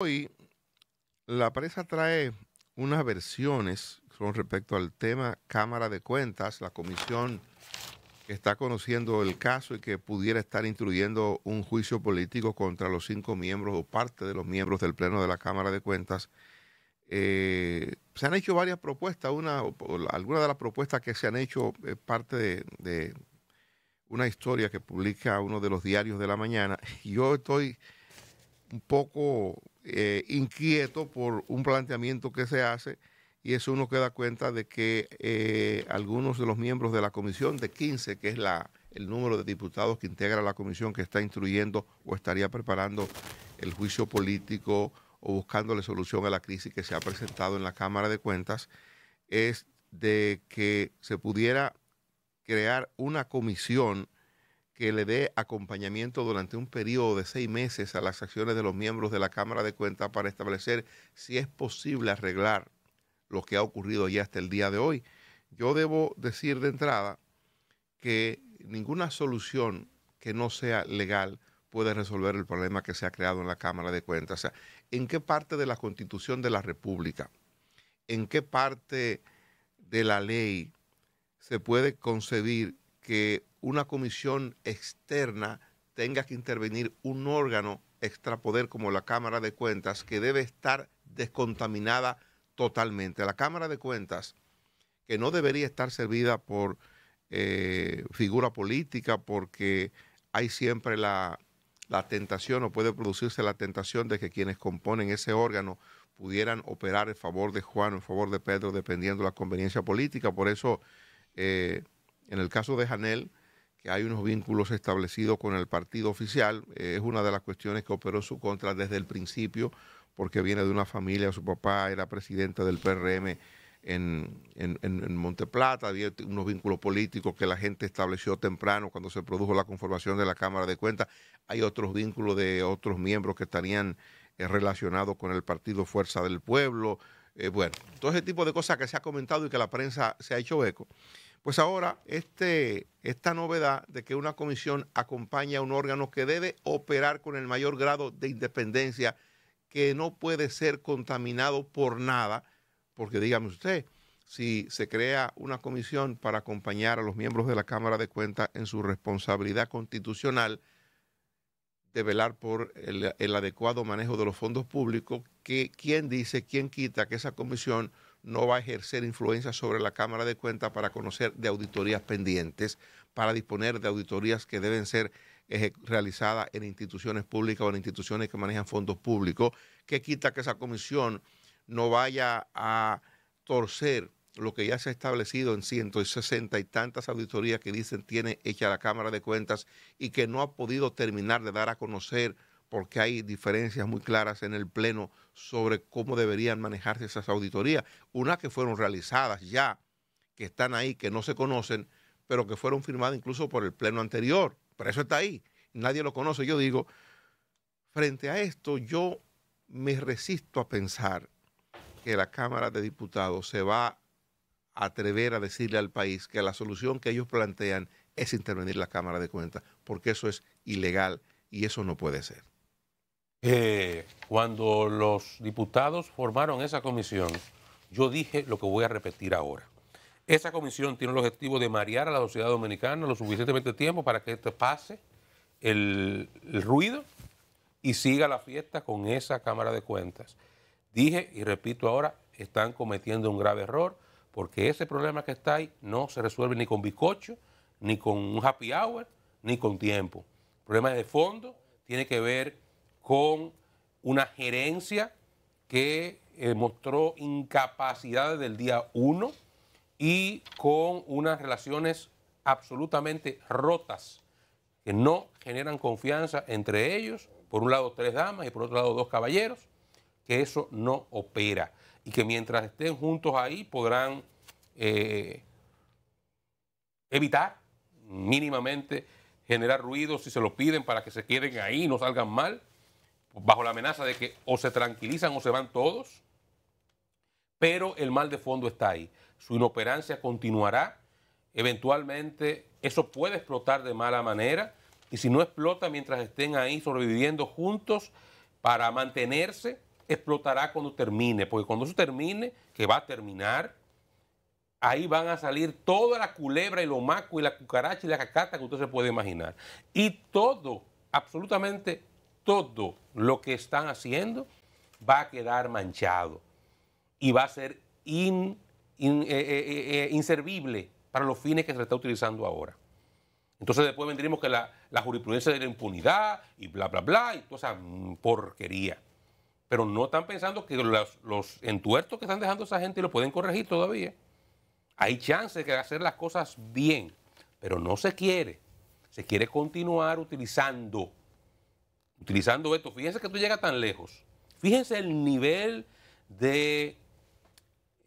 Hoy la prensa trae unas versiones con respecto al tema Cámara de Cuentas, la comisión que está conociendo el caso y que pudiera estar instruyendo un juicio político contra los cinco miembros o parte de los miembros del Pleno de la Cámara de Cuentas. Eh, se han hecho varias propuestas, una, algunas de las propuestas que se han hecho es parte de una historia que publica uno de los diarios de la mañana. Yo estoy un poco eh, inquieto por un planteamiento que se hace y eso uno queda cuenta de que eh, algunos de los miembros de la comisión de 15, que es la, el número de diputados que integra la comisión que está instruyendo o estaría preparando el juicio político o buscándole solución a la crisis que se ha presentado en la Cámara de Cuentas, es de que se pudiera crear una comisión que le dé acompañamiento durante un periodo de seis meses a las acciones de los miembros de la Cámara de Cuentas para establecer si es posible arreglar lo que ha ocurrido ya hasta el día de hoy. Yo debo decir de entrada que ninguna solución que no sea legal puede resolver el problema que se ha creado en la Cámara de Cuentas. O sea, ¿en qué parte de la Constitución de la República, en qué parte de la ley se puede concebir que una comisión externa tenga que intervenir un órgano extrapoder como la Cámara de Cuentas, que debe estar descontaminada totalmente. La Cámara de Cuentas, que no debería estar servida por eh, figura política, porque hay siempre la, tentación o puede producirse la tentación de que quienes componen ese órgano pudieran operar en favor de Juan o en favor de Pedro, dependiendo de la conveniencia política. Por eso eh, en el caso de Janel, que hay unos vínculos establecidos con el partido oficial, eh, es una de las cuestiones que operó su contra desde el principio, porque viene de una familia, su papá era presidente del PRM en, Monteplata, había unos vínculos políticos que la gente estableció temprano cuando se produjo la conformación de la Cámara de Cuentas, hay otros vínculos de otros miembros que estarían eh, relacionados con el partido Fuerza del Pueblo, eh, bueno, todo ese tipo de cosas que se ha comentado y que la prensa se ha hecho eco. Pues ahora, este, esta novedad de que una comisión acompaña a un órgano que debe operar con el mayor grado de independencia, que no puede ser contaminado por nada, porque dígame usted, si se crea una comisión para acompañar a los miembros de la Cámara de Cuentas en su responsabilidad constitucional de velar por el, adecuado manejo de los fondos públicos, que quién dice, quién quita que esa comisión no va a ejercer influencia sobre la Cámara de Cuentas para conocer de auditorías pendientes, para disponer de auditorías que deben ser eh, realizadas en instituciones públicas o en instituciones que manejan fondos públicos, que quita que esa comisión no vaya a torcer lo que ya se ha establecido en 160 y tantas auditorías que dicen tiene hecha la Cámara de Cuentas y que no ha podido terminar de dar a conocer porque hay diferencias muy claras en el Pleno sobre cómo deberían manejarse esas auditorías. Unas que fueron realizadas ya, que están ahí, que no se conocen, pero que fueron firmadas incluso por el Pleno anterior. Pero eso está ahí, nadie lo conoce. Yo digo, frente a esto, yo me resisto a pensar que la Cámara de Diputados se va a atrever a decirle al país que la solución que ellos plantean es intervenir la Cámara de Cuentas, porque eso es ilegal y eso no puede ser. Eh, cuando los diputados formaron esa comisión, yo dije lo que voy a repetir ahora. Esa comisión tiene el objetivo de marear a la sociedad dominicana lo suficientemente tiempo para que este pase el, ruido y siga la fiesta con esa Cámara de Cuentas. Dije y repito ahora, están cometiendo un grave error porque ese problema que está ahí no se resuelve ni con bizcocho, ni con un happy hour, ni con tiempo. El problema de fondo tiene que ver con una gerencia que eh, mostró incapacidades del día uno y con unas relaciones absolutamente rotas que no generan confianza entre ellos, por un lado tres damas y por otro lado dos caballeros, que eso no opera y que mientras estén juntos ahí podrán eh, evitar mínimamente generar ruido si se lo piden para que se queden ahí y no salgan mal bajo la amenaza de que o se tranquilizan o se van todos, pero el mal de fondo está ahí. Su inoperancia continuará, eventualmente eso puede explotar de mala manera, y si no explota mientras estén ahí sobreviviendo juntos para mantenerse, explotará cuando termine, porque cuando eso termine, que va a terminar, ahí van a salir toda la culebra y lo maco y la cucaracha y la cacata que usted se puede imaginar. Y todo, absolutamente todo lo que están haciendo va a quedar manchado y va a ser eh, eh, eh, inservible para los fines que se está utilizando ahora. Entonces después vendríamos que la, jurisprudencia de la impunidad y bla, bla, bla, y toda esa mm, porquería. Pero no están pensando que los, los entuertos que están dejando esa gente lo pueden corregir todavía. Hay chance de hacer las cosas bien, pero no se quiere. Se quiere continuar utilizando utilizando esto, fíjense que tú llegas tan lejos. Fíjense el nivel de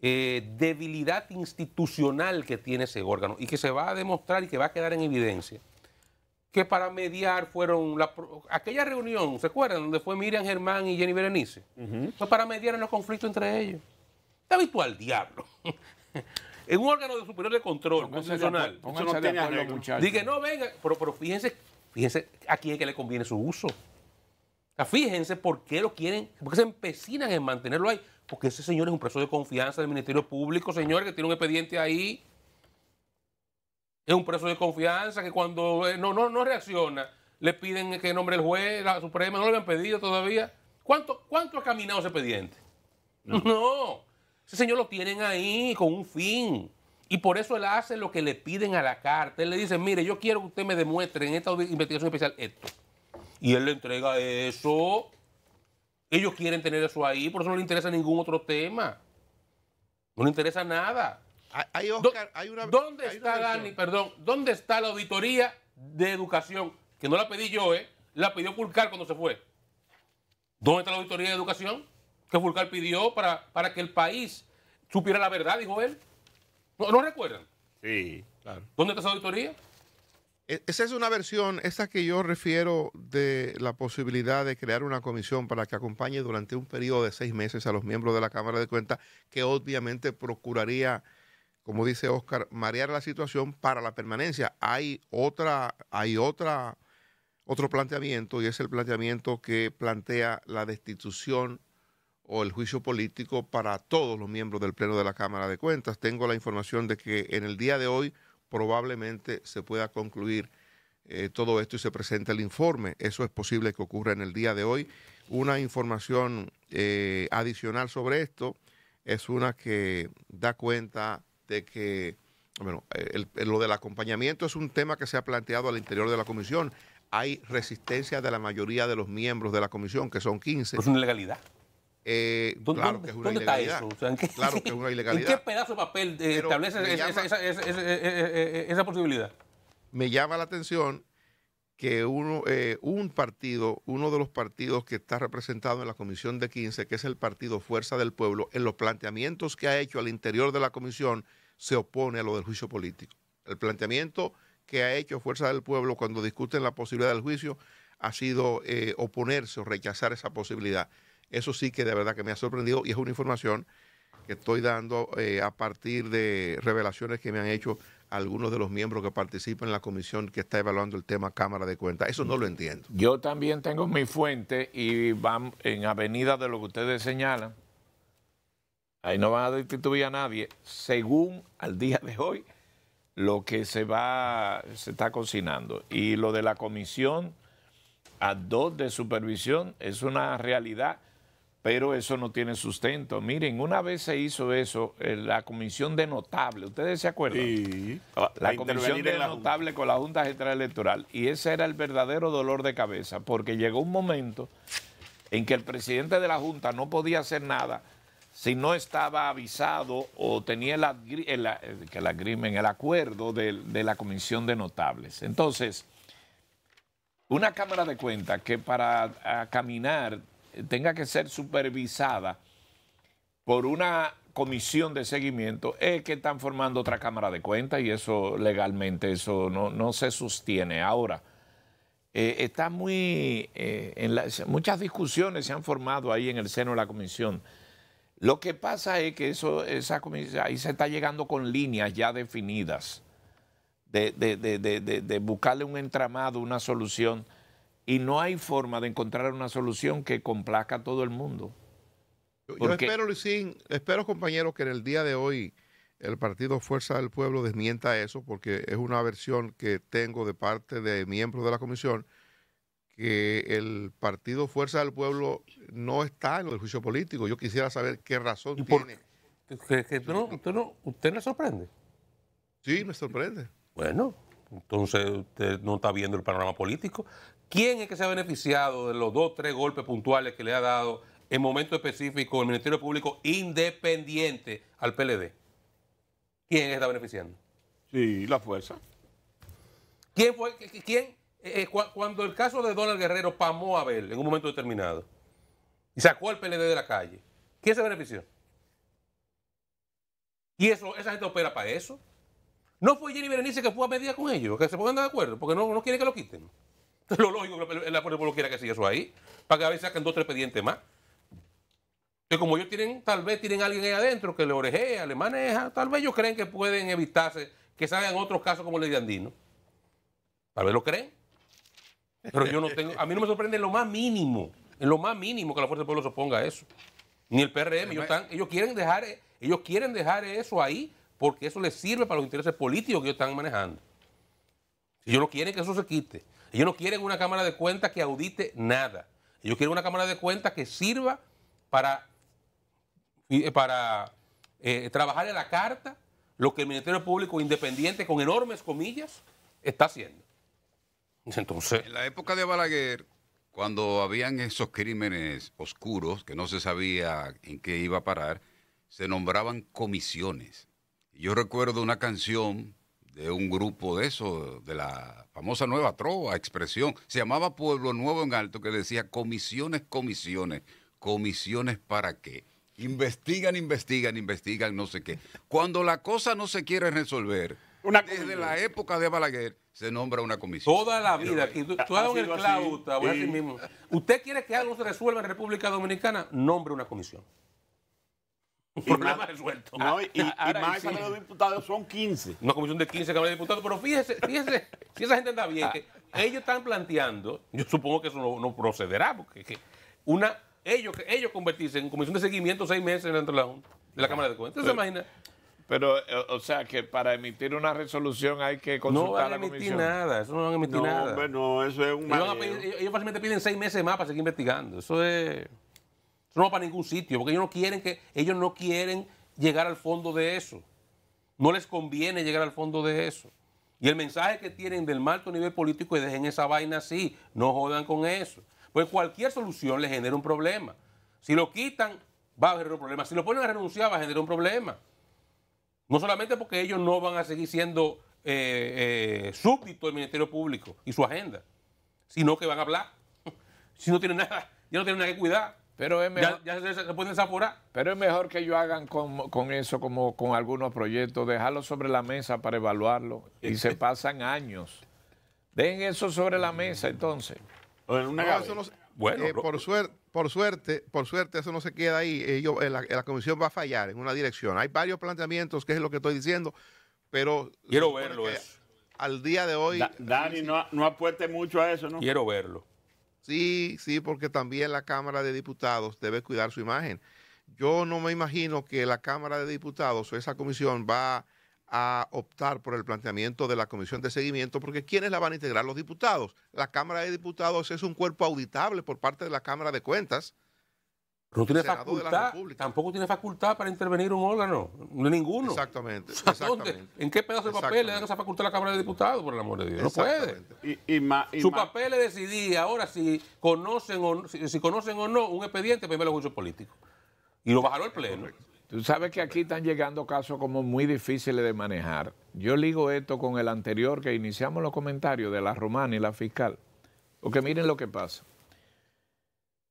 eh, debilidad institucional que tiene ese órgano y que se va a demostrar y que va a quedar en evidencia. Que para mediar fueron aquella reunión, ¿se acuerdan? Donde fue Miriam Germán y Jenny Berenice. para mediar en los conflictos entre ellos. Está habitual, diablo. en un órgano de superior de control constitucional. no no, venga, pero, pero fíjense, fíjense a quién es que le conviene su uso fíjense por qué lo quieren, por qué se empecinan en mantenerlo ahí. Porque ese señor es un preso de confianza del Ministerio Público, señor, que tiene un expediente ahí. Es un preso de confianza que cuando eh, no, no, no reacciona, le piden que nombre el juez, la Suprema, no le habían pedido todavía. ¿Cuánto, cuánto ha caminado ese expediente? No. no. Ese señor lo tienen ahí con un fin. Y por eso él hace lo que le piden a la carta. Él le dice, mire, yo quiero que usted me demuestre en esta investigación especial esto y él le entrega eso. Ellos quieren tener eso ahí, por eso no le interesa ningún otro tema. No le interesa nada. Hay, ¿Dónde está, perdón, dónde está la auditoría de educación? Que no la pedí yo, ¿eh? La pidió Fulcar cuando se fue. ¿Dónde está la auditoría de educación? Que Fulcar pidió para, para que el país supiera la verdad, dijo él. ¿No, ¿no recuerdan? Sí, claro. ¿Dónde está esa auditoría? E, esa es una versión, esa que yo refiero de la posibilidad de crear una comisión para que acompañe durante un periodo de seis meses a los miembros de la Cámara de Cuentas, que obviamente procuraría, como dice Oscar, marear la situación para la permanencia. Hay otra, hay otra, otro planteamiento, y es el planteamiento que plantea la destitución o el juicio político para todos los miembros del Pleno de la Cámara de Cuentas. Tengo la información de que en el día de hoy probablemente se pueda concluir eh, todo esto y se presente el informe. Eso es posible que ocurra en el día de hoy. Una información eh, adicional sobre esto es una que da cuenta de que, bueno, eh, lo del acompañamiento es un tema que se ha planteado al interior de la comisión. Hay resistencia de la mayoría de los miembros de la comisión, que son 15. Es pues una legalidad. Eh, claro que es una ilegalidad. ¿en qué, pedazo de papel eh, establece esa, posibilidad? Me llama la atención que uno, eh, un partido, uno de los partidos que está representado en la Comisión de 15, que es el partido Fuerza del Pueblo, en los planteamientos que ha hecho al interior de la Comisión, se opone a lo del juicio político. El planteamiento que ha hecho Fuerza del Pueblo cuando discuten la posibilidad del juicio ha sido oponerse o rechazar esa posibilidad. Eso sí que de verdad que me ha sorprendido y es una información que estoy dando eh, a partir de revelaciones que me han hecho algunos de los miembros que participan en la comisión que está evaluando el tema Cámara de Cuentas. Eso no lo entiendo. Yo también tengo mi fuente y van en avenida de lo que ustedes señalan. Ahí no van a destituir a nadie. Según al día de hoy, lo que se va, se está cocinando. Y lo de la comisión a dos de supervisión es una realidad pero eso no tiene sustento. Miren, una vez se hizo eso, en eh, la comisión de notables... ¿ustedes se acuerdan? Sí. La comisión de notables notable con la Junta General Electoral. Y ese era el verdadero dolor de cabeza, porque llegó un momento en que el presidente de la Junta no podía hacer nada si no estaba avisado o tenía el, eh, el acuerdo de, de la comisión de notables. Entonces, una Cámara de Cuentas que para caminar tenga que ser supervisada por una comisión de seguimiento es que están formando otra Cámara de Cuentas y eso legalmente eso no, se sostiene. Ahora, eh, está muy... Eh, en muchas discusiones se han formado ahí en el seno de la comisión. Lo que pasa es que eso, esa comisión, ahí se está llegando con líneas ya definidas de, de buscarle un entramado, una solución y no hay forma de encontrar una solución que complazca a todo el mundo. Yo espero, Luisín, espero, compañeros, que en el día de hoy el partido Fuerza del Pueblo desmienta eso, porque es una versión que tengo de parte de miembros de la comisión, que el partido Fuerza del Pueblo no está en el juicio político. Yo quisiera saber qué razón tiene. usted, no, usted le sorprende. Sí, me sorprende. Bueno, entonces usted no está viendo el panorama político. ¿Quién es que se ha beneficiado de los dos, tres golpes puntuales que le ha dado en momento específico el Ministerio Público independiente al PLD? ¿Quién está beneficiando? Sí, la fuerza. ¿Quién fue? ¿Quién? Eh, eh, cuando el caso de Donald Guerrero pamó a Abel en un momento determinado y sacó al PLD de la calle, ¿quién se benefició? Y eso, esa gente opera para eso. No fue Jenny Berenice que fue a medida con ellos, que se pongan de acuerdo, porque no, no quiere que lo quiten. Lo lógico que del pueblo quiera que siga eso ahí, para que a veces saquen dos o tres expedientes más. Que como ellos tienen, tal vez tienen alguien ahí adentro que le orejea, le maneja, tal vez ellos creen que pueden evitarse que salgan otros casos como el de Andino. Tal vez lo creen. Pero yo no tengo, a mí no me sorprende en lo más mínimo, en lo más mínimo que la Fuerza del Pueblo se oponga a eso. Ni el PRM, ellos, quieren dejar, eh, ellos quieren dejar eso ahí porque eso les sirve para los intereses políticos que ellos están manejando. Si ellos no quieren que eso se quite. Ellos no quieren una Cámara de Cuentas que audite nada. Ellos quieren una Cámara de Cuentas que sirva para, eh, para eh, trabajar en la carta lo que el Ministerio Público Independiente, con enormes comillas, está haciendo. Entonces. En la época de Balaguer, cuando habían esos crímenes oscuros que no se sabía en qué iba a parar, se nombraban comisiones. Yo recuerdo una canción de un grupo de eso, de la famosa Nueva Trova, expresión. Se llamaba Pueblo Nuevo en Alto, que decía comisiones, comisiones, comisiones para qué. Investigan, investigan, investigan, no sé qué. Cuando la cosa no se quiere resolver, desde la época de Balaguer se nombra una comisión. Toda la vida. tú, el ¿Usted quiere que algo se resuelva en República Dominicana? Nombre una comisión. Un problema resuelto. No, y, y, más sí. de diputados son 15. Una comisión de 15 cámara de diputados, pero fíjese, fíjese, si esa gente anda bien, ah. ellos están planteando, yo supongo que eso no, procederá, porque una, ellos, ellos convertirse en comisión de seguimiento seis meses dentro de la, de la ah, Cámara de Cuentas. se imagina? Pero, eh, o sea, que para emitir una resolución hay que consultar no a la comisión. No van a emitir nada, eso no van a emitir nada. Hombre, eso es un ellos, ellos, fácilmente piden seis meses más para seguir investigando. Eso es no va para ningún sitio, porque ellos no quieren que ellos no quieren llegar al fondo de eso. No les conviene llegar al fondo de eso. Y el mensaje que tienen del alto nivel político es dejen esa vaina así, no jodan con eso. Pues cualquier solución les genera un problema. Si lo quitan, va a generar un problema. Si lo ponen a renunciar, va a generar un problema. No solamente porque ellos no van a seguir siendo eh, eh, súbditos del Ministerio Público y su agenda, sino que van a hablar. si no tienen nada, ya no tienen nada que cuidar. Pero es mejor, Pero es mejor que ellos hagan con, eso como con algunos proyectos, dejarlo sobre la mesa para evaluarlo. Y se eh, eh. pasan años. Dejen eso sobre la mesa entonces. bueno, eh, por, suerte, por suerte, por suerte, eso no se queda ahí. la, comisión va a fallar en una dirección. Hay varios planteamientos, que es lo que estoy diciendo, pero quiero verlo Al día de hoy. Dani, no apueste mucho a eso, ¿no? Quiero verlo. Sí, sí, porque también la Cámara de Diputados debe cuidar su imagen. Yo no me imagino que la Cámara de Diputados o esa comisión va a optar por el planteamiento de la comisión de seguimiento, porque ¿quiénes la van a integrar? Los diputados. La Cámara de Diputados es un cuerpo auditable por parte de la Cámara de Cuentas. No tiene facultad, tampoco tiene facultad para intervenir un órgano, ninguno. Exactamente. ¿En qué pedazo de papel le dan esa facultad a la Cámara de Diputados, por el amor de Dios? No puede. Y, Su papel es decidir ahora si conocen o, si, conocen o no un expediente, primero los juicios políticos. Y lo bajaron al Pleno. Tú sabes que aquí están llegando casos como muy difíciles de manejar. Yo ligo esto con el anterior que iniciamos los comentarios de la romana y la fiscal. Porque miren lo que pasa.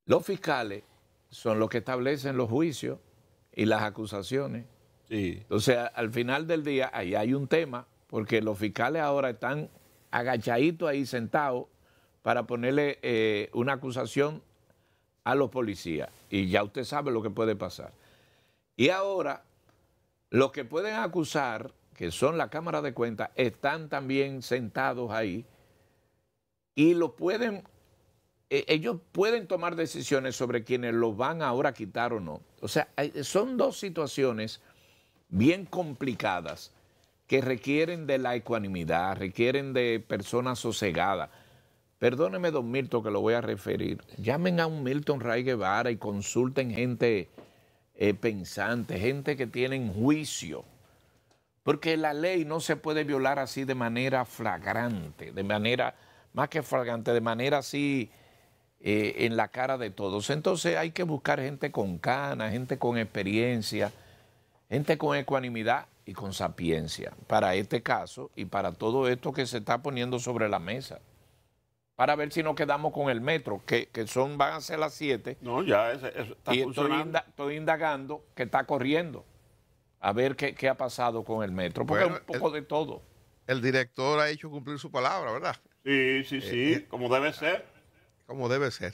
Los fiscales son los que establecen los juicios y las acusaciones. Sí. Entonces, al final del día, ahí hay un tema, porque los fiscales ahora están agachaditos ahí sentados para ponerle eh, una acusación a los policías. Y ya usted sabe lo que puede pasar. Y ahora, los que pueden acusar, que son la Cámara de Cuentas, están también sentados ahí y lo pueden eh, ellos pueden tomar decisiones sobre quienes los van ahora a quitar o no. O sea, son dos situaciones bien complicadas que requieren de la ecuanimidad, requieren de personas sosegadas. Perdóneme, don Milton, que lo voy a referir. Llamen a un Milton Ray Guevara y consulten gente eh, pensante, gente que tiene juicio. Porque la ley no se puede violar así de manera flagrante, de manera, más que flagrante, de manera así eh, en la cara de todos. Entonces hay que buscar gente con cana, gente con experiencia, gente con ecuanimidad y con sapiencia para este caso y para todo esto que se está poniendo sobre la mesa. Para ver si nos quedamos con el metro, que, son, van a ser las 7. No, ya está Y estoy, indagando que está corriendo a ver qué, ha pasado con el metro, porque es un poco de todo. El director ha hecho cumplir su palabra, ¿verdad? Sí, sí, eh, sí, eh, como debe ser como debe ser.